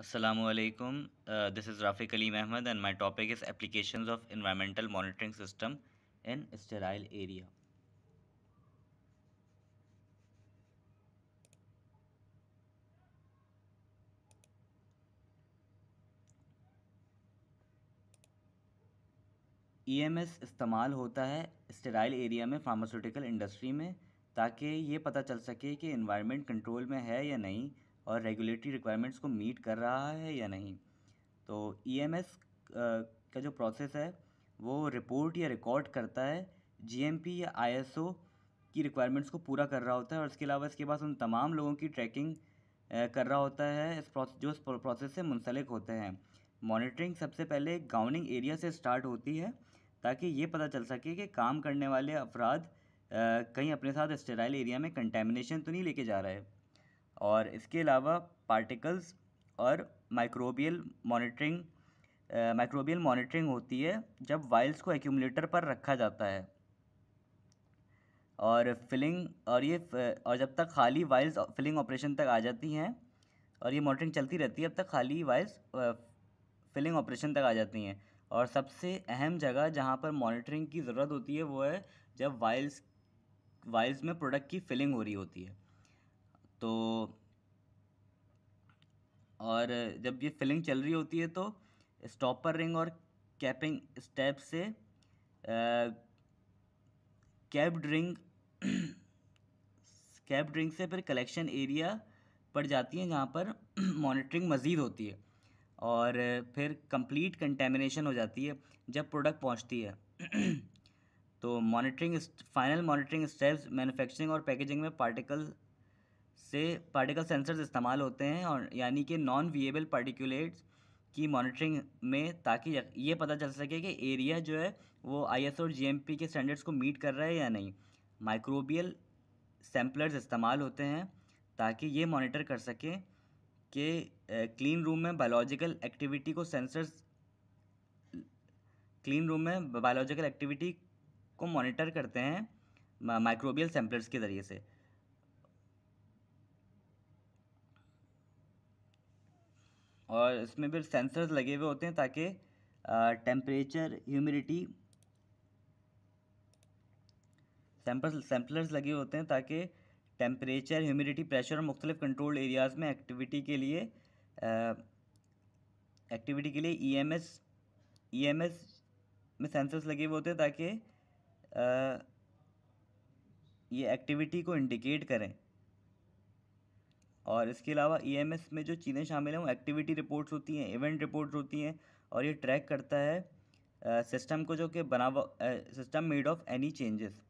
असलकम this is Rafi Kaleem Ahmed and my topic is application of environmental monitoring system in sterile area E M S इस्तेमाल होता है sterile area में pharmaceutical industry में ताकि ये पता चल सके कि इन्वायरमेंट कंट्रोल में है या नहीं और रेगुलेटरी रिक्वायरमेंट्स को मीट कर रहा है या नहीं तो ई e का जो प्रोसेस है वो रिपोर्ट या रिकॉर्ड करता है जी या आई की रिक्वायरमेंट्स को पूरा कर रहा होता है और इसके अलावा इसके पास उन तमाम लोगों की ट्रैकिंग कर रहा होता है इस प्रोसेस जो इस प्रोसेस से मुंसलिक होते हैं मॉनिटरिंग सबसे पहले गाउनिंग एरिया से स्टार्ट होती है ताकि ये पता चल सके कि काम करने वाले अफराद कहीं अपने साथ स्टेराइल एरिया में कंटेमिनेशन तो नहीं लेके जा रहा है और इसके अलावा पार्टिकल्स और माइक्रोबियल मॉनिटरिंग माइक्रोबियल मॉनिटरिंग होती है जब वाइल्स को एक्यूमुलेटर पर रखा जाता है और फिलिंग और ये और जब तक खाली वाइल्स फिलिंग ऑपरेशन तक आ जाती हैं और ये मॉनिटरिंग चलती रहती है अब तक खाली वाइल्स फिलिंग ऑपरेशन तक आ जाती हैं और सबसे अहम जगह जहाँ पर मॉनिटरिंग की ज़रूरत होती है वो है जब वाइल्स वाइल्स में प्रोडक्ट की फिलिंग हो रही होती है तो और जब ये फिलिंग चल रही होती है तो स्टॉपर रिंग और कैपिंग स्टेप से कैप्ड रिंग कैप्ड रिंग से फिर कलेक्शन एरिया पड़ जाती है जहाँ पर मॉनिटरिंग मज़ीद होती है और फिर कंप्लीट कंटेमिनेशन हो जाती है जब प्रोडक्ट पहुँचती है तो monitoring final monitoring steps manufacturing और पैकेजिंग में पार्टिकल से पार्टिकल सेंसर्स इस्तेमाल होते हैं और यानी कि नॉन वीएबल पार्टिकुलेट्स की मॉनिटरिंग में ताकि ये पता चल सके कि एरिया जो है वो आईएसओ और जीएमपी के स्टैंडर्ड्स को मीट कर रहा है या नहीं माइक्रोबियल सैम्पलर्स इस्तेमाल होते हैं ताकि ये मॉनिटर कर सकें कि क्लीन रूम में बायोलॉजिकल एक्टिविटी को सेंसर्स क्लीन रूम में बायोलॉजिकल एक्टिविटी को मॉनिटर करते हैं माइक्रोबियल सैम्पलर्स के ज़रिए से और इसमें फिर सेंसर्स लगे हुए होते हैं ताकि टेम्परेचर ह्यूमिडिटी सैम्पल सैम्पलर्स लगे होते हैं ताकि टेम्परेचर ह्यूमिडिटी प्रेशर और मुख्तलिफ कंट्रोल एरियाज़ में एक्टिविटी के लिए एक्टिविटी के लिए ईएमएस e ईएमएस e में सेंसर्स लगे हुए होते हैं ताकि ये एक्टिविटी को इंडिकेट करें और इसके अलावा ई e में जो चीज़ें शामिल हैं वो एक्टिविटी रिपोर्ट्स होती हैं इवेंट रिपोर्ट्स होती हैं और ये ट्रैक करता है सिस्टम को जो कि बना system made of any changes